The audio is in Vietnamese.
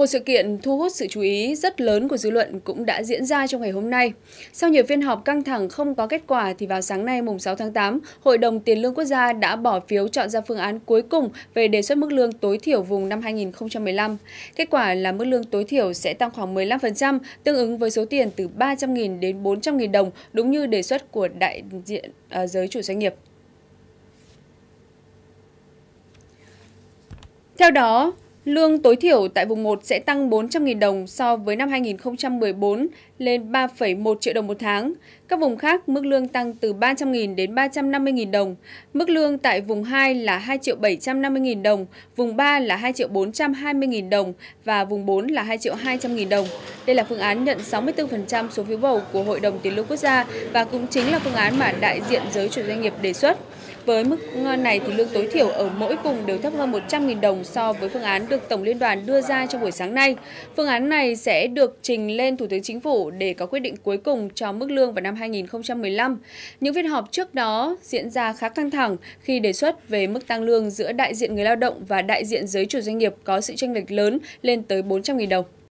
Một sự kiện thu hút sự chú ý rất lớn của dư luận cũng đã diễn ra trong ngày hôm nay. Sau nhiều phiên họp căng thẳng không có kết quả thì vào sáng nay mùng 6 tháng 8, Hội đồng Tiền lương Quốc gia đã bỏ phiếu chọn ra phương án cuối cùng về đề xuất mức lương tối thiểu vùng năm 2015. Kết quả là mức lương tối thiểu sẽ tăng khoảng 15%, tương ứng với số tiền từ 300.000 đến 400.000 đồng, đúng như đề xuất của đại diện ờ, giới chủ doanh nghiệp. Theo đó, Lương tối thiểu tại vùng 1 sẽ tăng 400.000 đồng so với năm 2014 lên 3,1 triệu đồng một tháng. Các vùng khác mức lương tăng từ 300.000 đến 350.000 đồng. Mức lương tại vùng 2 là 2 triệu 750.000 đồng, vùng 3 là 2 triệu 420.000 đồng và vùng 4 là 2 triệu 200.000 đồng. Đây là phương án nhận 64% số phiếu bầu của Hội đồng Tiền lương Quốc gia và cũng chính là phương án mà đại diện giới chủ doanh nghiệp đề xuất. Với mức này thì lương tối thiểu ở mỗi vùng đều thấp hơn 100.000 đồng so với phương án được Tổng Liên đoàn đưa ra trong buổi sáng nay. Phương án này sẽ được trình lên Thủ tướng Chính phủ để có quyết định cuối cùng cho mức lương vào năm 2015. Những phiên họp trước đó diễn ra khá căng thẳng khi đề xuất về mức tăng lương giữa đại diện người lao động và đại diện giới chủ doanh nghiệp có sự chênh lệch lớn lên tới 400.000 đồng.